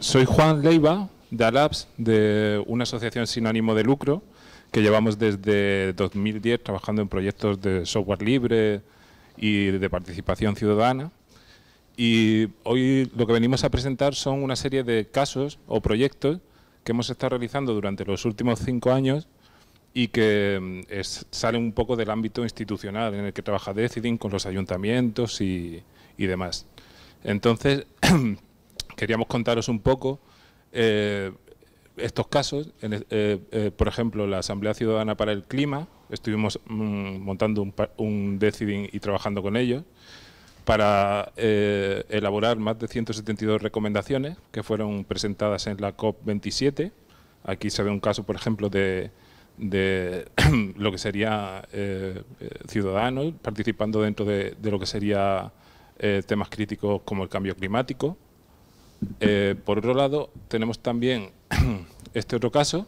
Soy Juan Leiva, de ALAPS, de una asociación sin ánimo de lucro, que llevamos desde 2010 trabajando en proyectos de software libre y de participación ciudadana. Y hoy lo que venimos a presentar son una serie de casos o proyectos que hemos estado realizando durante los últimos cinco años y que mm, salen un poco del ámbito institucional en el que trabaja Decidin con los ayuntamientos y, y demás. Entonces, queríamos contaros un poco eh, estos casos. Eh, eh, por ejemplo, la Asamblea Ciudadana para el Clima, estuvimos mm, montando un, deciding y trabajando con ellos para elaborar más de 172 recomendaciones que fueron presentadas en la COP27. Aquí se ve un caso, por ejemplo, de, lo que sería ciudadanos participando dentro de, lo que sería temas críticos como el cambio climático. Eh, por otro lado, tenemos también este otro caso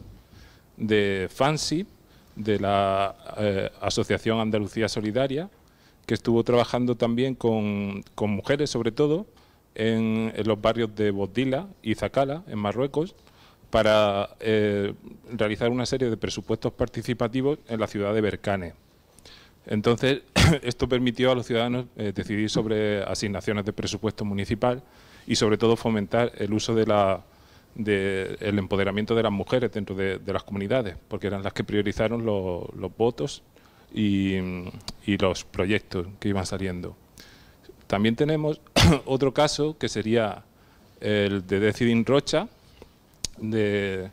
de Fancy, de la eh, Asociación Andalucía Solidaria, que estuvo trabajando también con, mujeres, sobre todo, en, los barrios de Bodila y Zacala, en Marruecos, para eh, realizar una serie de presupuestos participativos en la ciudad de Bercane. Entonces, esto permitió a los ciudadanos decidir sobre asignaciones de presupuesto municipal y sobre todo fomentar el uso de el empoderamiento de las mujeres dentro de, las comunidades, porque eran las que priorizaron los votos y, los proyectos que iban saliendo. También tenemos otro caso que sería el de Decidin Rocha, de,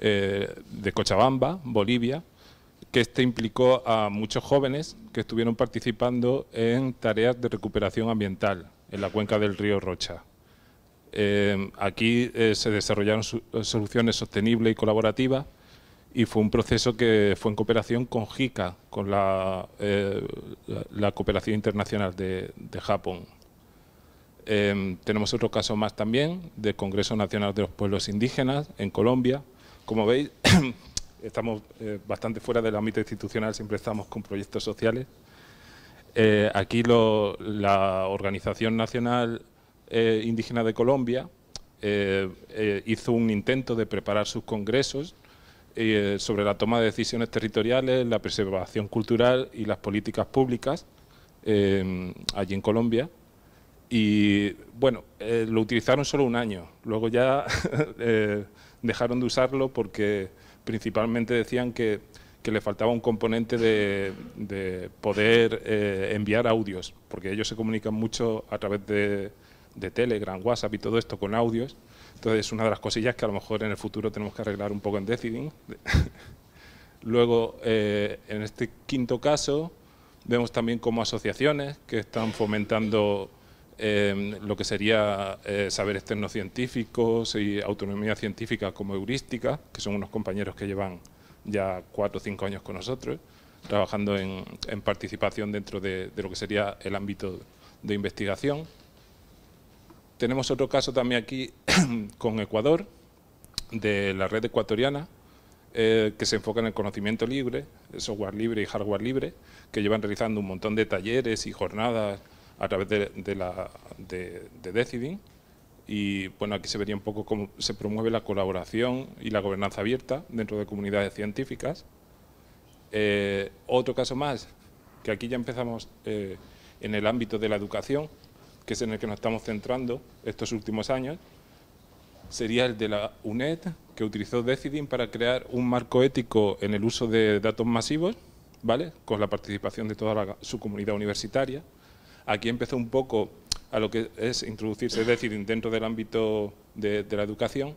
eh, de Cochabamba, Bolivia, que este implicó a muchos jóvenes que estuvieron participando en tareas de recuperación ambiental en la cuenca del río Rocha. Eh, aquí eh, se desarrollaron eh, soluciones sostenibles y colaborativas y fue un proceso que fue en cooperación con JICA, con la, la, cooperación internacional de, Japón. Em, tenemos otro caso más también del Congreso Nacional de los Pueblos Indígenas en Colombia. Como veis, estamos bastante fuera del ámbito institucional, siempre estamos con proyectos sociales. aquí la Organización Nacional eh, indígena de Colombia eh, eh, hizo un intento de preparar sus congresos sobre la toma de decisiones territoriales, la preservación cultural y las políticas públicas allí en Colombia. Y bueno, lo utilizaron solo un año, luego ya dejaron de usarlo porque principalmente decían que le faltaba un componente de, poder enviar audios, porque ellos se comunican mucho a través de de Telegram, WhatsApp y todo esto con audios. Entonces, es una de las cosillas que a lo mejor en el futuro tenemos que arreglar un poco en Deciding. Luego, eh, en este quinto caso, vemos también como asociaciones que están fomentando em, lo que sería saber eh, saberes científicos y autonomía científica como heurística, que son unos compañeros que llevan ya cuatro o cinco años con nosotros, trabajando en, participación dentro de lo que sería el ámbito de investigación. Tenemos otro caso también aquí con Ecuador, de la red ecuatoriana, eh, que se enfoca en el conocimiento libre, software libre y hardware libre, que llevan realizando un montón de talleres y jornadas a través de, la, de, Deciding. Y bueno, aquí se vería un poco cómo se promueve la colaboración y la gobernanza abierta dentro de comunidades científicas. Eh, otro caso más, que aquí ya empezamos eh, en el ámbito de la educación, que es en el que nos estamos centrando estos últimos años, sería el de la UNED, que utilizó Decidim para crear un marco ético en el uso de datos masivos, ¿vale? con la participación de toda su comunidad universitaria. Aquí empezó un poco a lo que es introducirse Decidim dentro del ámbito de, de la educación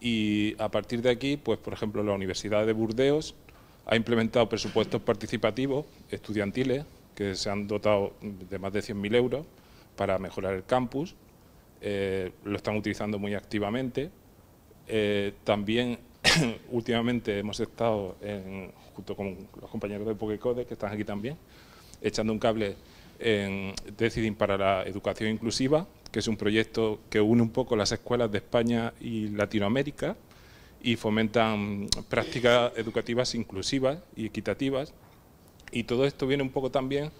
y a partir de aquí, pues por ejemplo, la Universidad de Burdeos ha implementado presupuestos participativos estudiantiles que se han dotado de más de 100.000 euros para mejorar el campus, eh, lo están utilizando muy activamente. Eh, también últimamente hemos estado, junto con los compañeros de Pokecode, que están aquí también, echando un cable en Deciding para la Educación Inclusiva, que es un proyecto que une un poco las escuelas de España y Latinoamérica y fomentan prácticas educativas inclusivas y equitativas. Y todo esto viene un poco también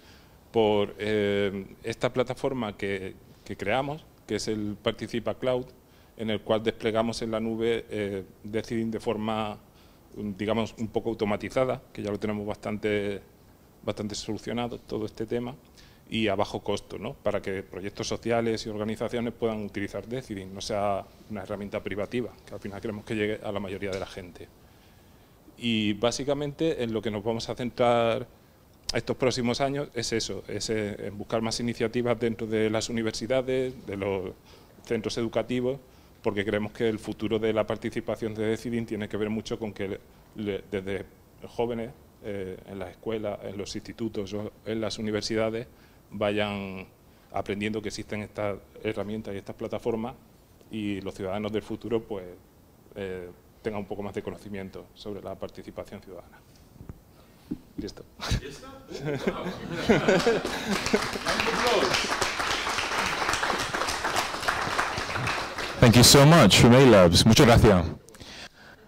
por eh, esta plataforma que, creamos, que es el Participa Cloud, en el cual desplegamos en la nube eh, de forma, mm, digamos, un poco automatizada, que ya lo tenemos bastante, bastante solucionado todo este tema, y a bajo costo, ¿no? para que proyectos sociales y organizaciones puedan utilizar Decidin, no sea una herramienta privativa, que al final queremos que llegue a la mayoría de la gente. Y básicamente en lo que nos vamos a centrar estos próximos años es eso, es eh, buscar más iniciativas dentro de las universidades, de los centros educativos, porque creemos que el futuro de la participación de Deciding tiene que ver mucho con que desde jóvenes eh, en las escuelas, en los institutos, en las universidades, vayan aprendiendo que existen estas herramientas y estas plataformas y los ciudadanos del futuro pues eh, tengan un poco más de conocimiento sobre la participación ciudadana. Thank you so much, Relabs. Muchas gracias.